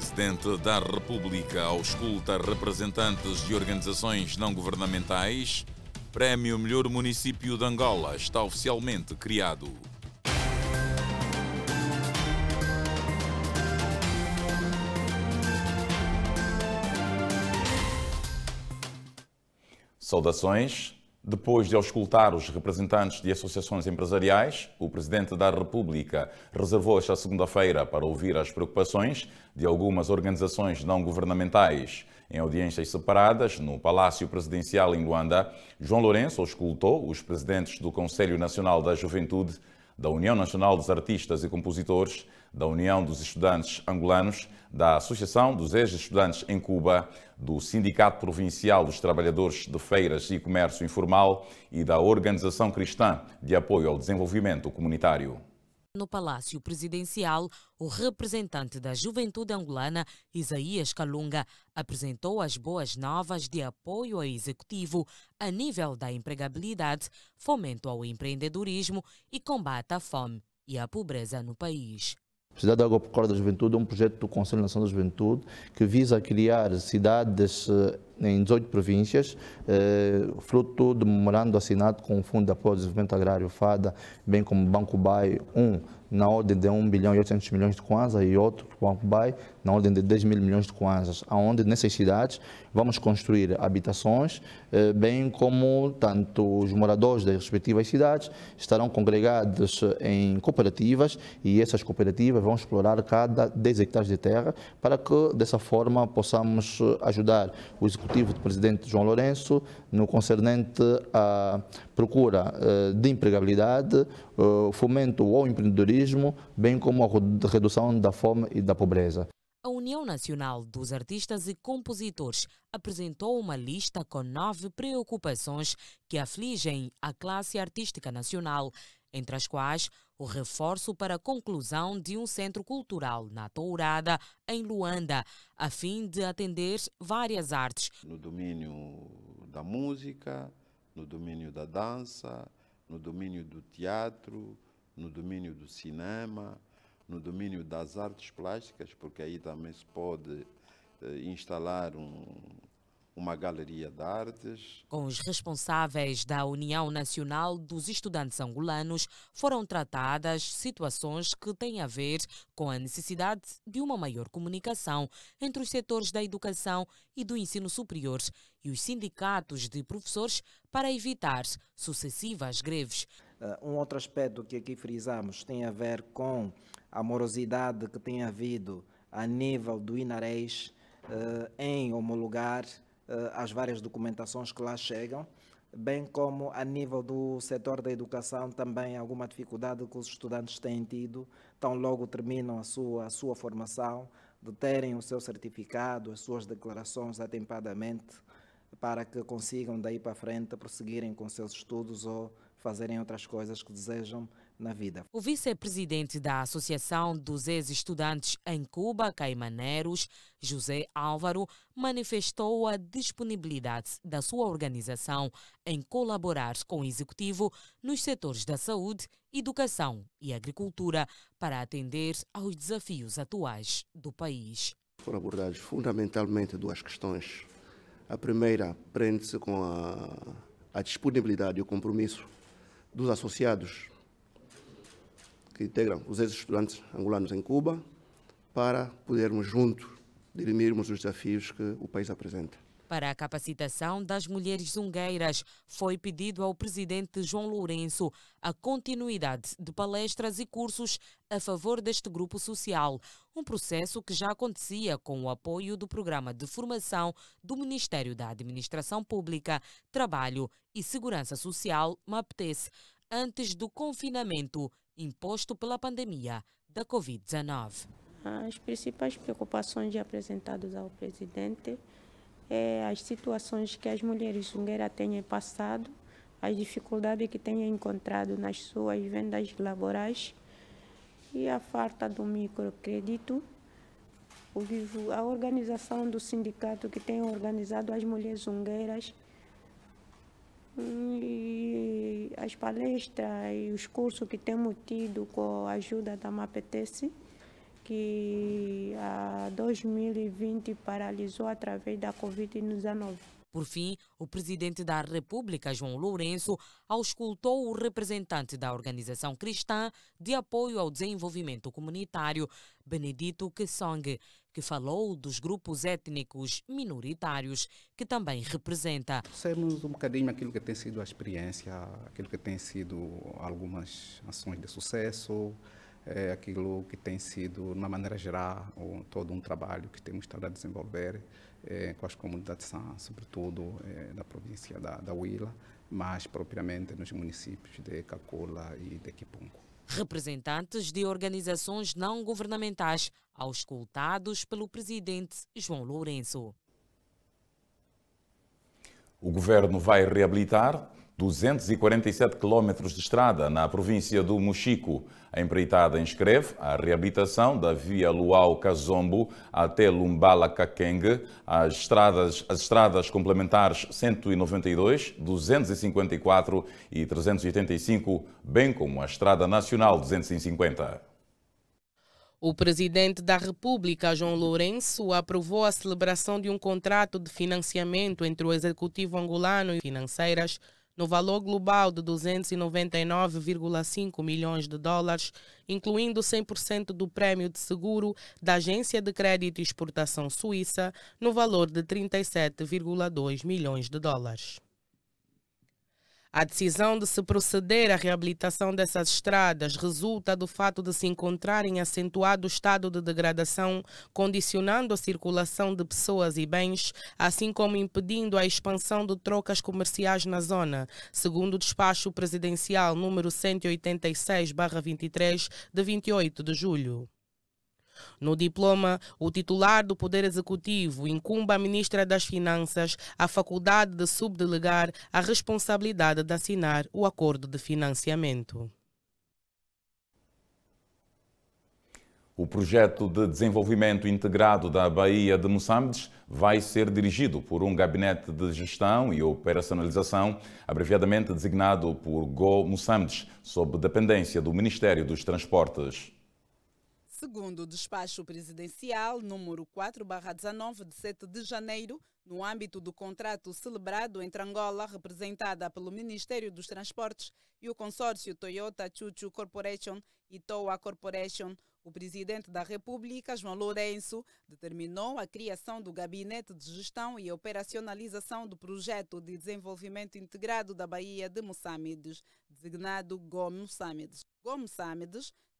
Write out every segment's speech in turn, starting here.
Presidente da República ausculta representantes de organizações não governamentais. Prémio Melhor Município de Angola está oficialmente criado. Saudações, depois de auscultar os representantes de associações empresariais, o Presidente da República reservou esta segunda-feira para ouvir as preocupações de algumas organizações não governamentais. Em audiências separadas, no Palácio Presidencial em Luanda, João Lourenço auscultou os presidentes do Conselho Nacional da Juventude, da União Nacional dos Artistas e Compositores da União dos Estudantes Angolanos, da Associação dos Ex-Estudantes em Cuba, do Sindicato Provincial dos Trabalhadores de Feiras e Comércio Informal e da Organização Cristã de Apoio ao Desenvolvimento Comunitário. No Palácio Presidencial, o representante da juventude angolana, Isaías Calunga, apresentou as boas novas de apoio ao executivo a nível da empregabilidade, fomento ao empreendedorismo e combate à fome e à pobreza no país. Cidade da Água Corda da Juventude é um projeto do Conselho Nacional da Juventude que visa criar cidades eh, em 18 províncias, eh, fruto do memorando assinado com o Fundo de Apoio ao Desenvolvimento Agrário FADA, bem como Banco BAI 1, na ordem de 1 bilhão e 800 milhões de kwanzas e outro para o Dubai na ordem de 10 mil milhões de kwanzas, onde nessas cidades vamos construir habitações, eh, bem como tanto os moradores das respectivas cidades estarão congregados em cooperativas e essas cooperativas vão explorar cada 10 hectares de terra para que dessa forma possamos ajudar o executivo do presidente João Lourenço no concernente à procura eh, de empregabilidade, eh, fomento ao empreendedorismo bem como a redução da fome e da pobreza. A União Nacional dos Artistas e Compositores apresentou uma lista com nove preocupações que afligem a classe artística nacional, entre as quais o reforço para a conclusão de um centro cultural na Tourada, em Luanda, a fim de atender várias artes. No domínio da música, no domínio da dança, no domínio do teatro, no domínio do cinema, no domínio das artes plásticas, porque aí também se pode eh, instalar um, uma galeria de artes. Com os responsáveis da União Nacional dos Estudantes Angolanos, foram tratadas situações que têm a ver com a necessidade de uma maior comunicação entre os setores da educação e do ensino superior e os sindicatos de professores para evitar sucessivas greves. Eh, um outro aspecto que aqui frisamos tem a ver com a morosidade que tem havido a nível do INARES eh, em homologar eh, as várias documentações que lá chegam, bem como a nível do setor da educação também alguma dificuldade que os estudantes têm tido, tão logo terminam a sua, a sua formação, de terem o seu certificado, as suas declarações atempadamente, para que consigam daí para frente prosseguirem com seus estudos ou fazerem outras coisas que desejam na vida. O vice-presidente da Associação dos Ex-Estudantes em Cuba, Caimaneiros, José Álvaro, manifestou a disponibilidade da sua organização em colaborar com o executivo nos setores da saúde, educação e agricultura para atender aos desafios atuais do país. Foram abordadas fundamentalmente duas questões. A primeira prende-se com a, a disponibilidade e o compromisso dos associados que integram os ex-estudantes angolanos em Cuba, para podermos juntos dirimirmos os desafios que o país apresenta para a capacitação das mulheres zungueiras, foi pedido ao presidente João Lourenço a continuidade de palestras e cursos a favor deste grupo social, um processo que já acontecia com o apoio do Programa de Formação do Ministério da Administração Pública, Trabalho e Segurança Social, MAPTES, antes do confinamento imposto pela pandemia da Covid-19. As principais preocupações apresentadas ao presidente é, as situações que as mulheres sungueiras têm passado, as dificuldades que têm encontrado nas suas vendas laborais e a falta do microcrédito. A organização do sindicato que tem organizado as mulheres ungueiras e as palestras e os cursos que temos tido com a ajuda da MAPETESE que a 2020 paralisou através da Covid-19. Por fim, o presidente da República, João Lourenço, auscultou o representante da organização cristã de apoio ao desenvolvimento comunitário, Benedito Kesong, que falou dos grupos étnicos minoritários que também representa. Trouxemos um bocadinho aquilo que tem sido a experiência, aquilo que tem sido algumas ações de sucesso, é aquilo que tem sido, de uma maneira geral, um, todo um trabalho que temos estado a desenvolver é, com as comunidades SAM, sobretudo é, na província da, da mas propriamente nos municípios de Cacola e de Quipungo. Representantes de organizações não governamentais, auscultados pelo presidente João Lourenço. O governo vai reabilitar 247 quilómetros de estrada na província do Mochico. A empreitada inscreve a reabilitação da via Luau-Cazombo até Lumbala-Caquengue, as estradas, as estradas complementares 192, 254 e 385, bem como a Estrada Nacional 250. O presidente da República, João Lourenço, aprovou a celebração de um contrato de financiamento entre o Executivo angolano e financeiras no valor global de 299,5 milhões de dólares, incluindo 100% do prêmio de seguro da Agência de Crédito e Exportação Suíça, no valor de 37,2 milhões de dólares. A decisão de se proceder à reabilitação dessas estradas resulta do fato de se encontrarem em acentuado estado de degradação, condicionando a circulação de pessoas e bens, assim como impedindo a expansão de trocas comerciais na zona, segundo o despacho presidencial número 186/23 de 28 de julho. No diploma, o titular do Poder Executivo incumbe à Ministra das Finanças a faculdade de subdelegar a responsabilidade de assinar o acordo de financiamento. O projeto de desenvolvimento integrado da Baía de Moçambiques vai ser dirigido por um gabinete de gestão e operacionalização, abreviadamente designado por Go Moçambiques, sob dependência do Ministério dos Transportes. Segundo o despacho presidencial número 4/19 de 7 de janeiro, no âmbito do contrato celebrado entre Angola, representada pelo Ministério dos Transportes, e o consórcio Toyota Chuchu Corporation e Toa Corporation, o presidente da República, João Lourenço, determinou a criação do Gabinete de Gestão e Operacionalização do Projeto de Desenvolvimento Integrado da Bahia de Moçambides, designado GOM Moçambides. GOM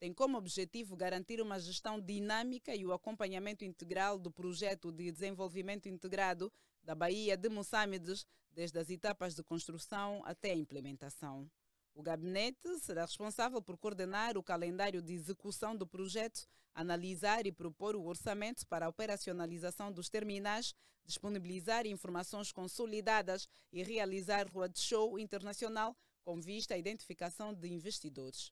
tem como objetivo garantir uma gestão dinâmica e o acompanhamento integral do projeto de desenvolvimento integrado da Bahia de Moçambiques, desde as etapas de construção até a implementação. O gabinete será responsável por coordenar o calendário de execução do projeto, analisar e propor o orçamento para a operacionalização dos terminais, disponibilizar informações consolidadas e realizar roadshow internacional com vista à identificação de investidores.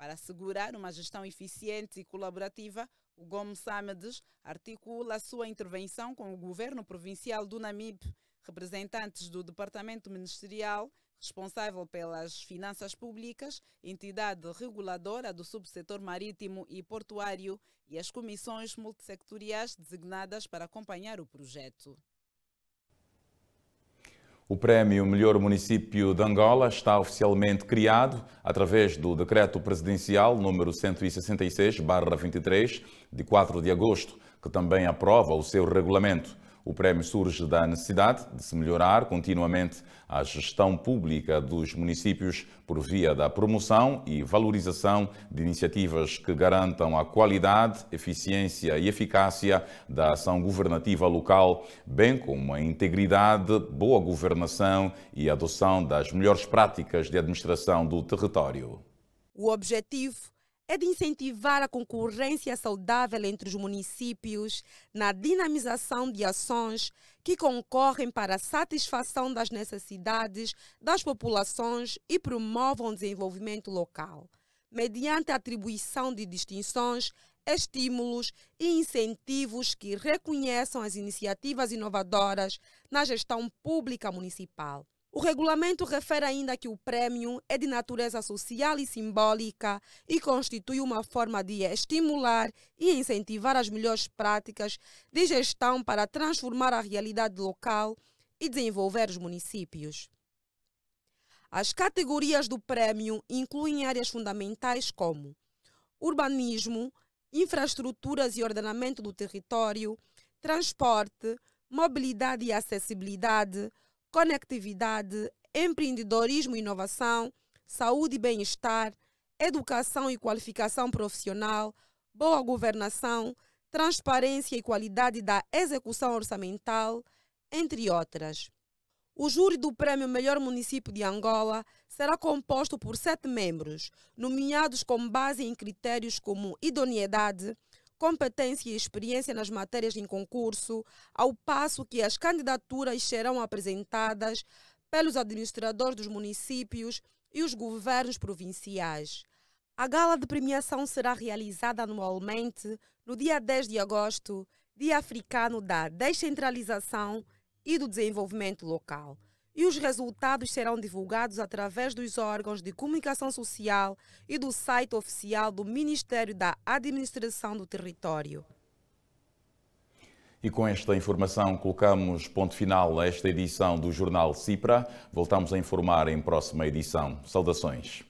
Para assegurar uma gestão eficiente e colaborativa, o GOM Samedes articula a sua intervenção com o Governo Provincial do Namib, representantes do Departamento Ministerial, responsável pelas finanças públicas, entidade reguladora do subsetor marítimo e portuário e as comissões multissectoriais designadas para acompanhar o projeto. O Prémio Melhor Município de Angola está oficialmente criado através do Decreto Presidencial número 166-23, de 4 de agosto, que também aprova o seu regulamento. O prémio surge da necessidade de se melhorar continuamente a gestão pública dos municípios por via da promoção e valorização de iniciativas que garantam a qualidade, eficiência e eficácia da ação governativa local, bem como a integridade, boa governação e adoção das melhores práticas de administração do território. O objetivo é de incentivar a concorrência saudável entre os municípios na dinamização de ações que concorrem para a satisfação das necessidades das populações e promovam o desenvolvimento local, mediante a atribuição de distinções, estímulos e incentivos que reconheçam as iniciativas inovadoras na gestão pública municipal. O regulamento refere ainda que o prémio é de natureza social e simbólica e constitui uma forma de estimular e incentivar as melhores práticas de gestão para transformar a realidade local e desenvolver os municípios. As categorias do prémio incluem áreas fundamentais como urbanismo, infraestruturas e ordenamento do território, transporte, mobilidade e acessibilidade, conectividade, empreendedorismo e inovação, saúde e bem-estar, educação e qualificação profissional, boa governação, transparência e qualidade da execução orçamental, entre outras. O júri do Prémio Melhor Município de Angola será composto por sete membros, nomeados com base em critérios como idoneidade, competência e experiência nas matérias em concurso, ao passo que as candidaturas serão apresentadas pelos administradores dos municípios e os governos provinciais. A gala de premiação será realizada anualmente no dia 10 de agosto, Dia Africano da Descentralização e do Desenvolvimento Local e os resultados serão divulgados através dos órgãos de comunicação social e do site oficial do Ministério da Administração do Território. E com esta informação colocamos ponto final a esta edição do Jornal Cipra. Voltamos a informar em próxima edição. Saudações.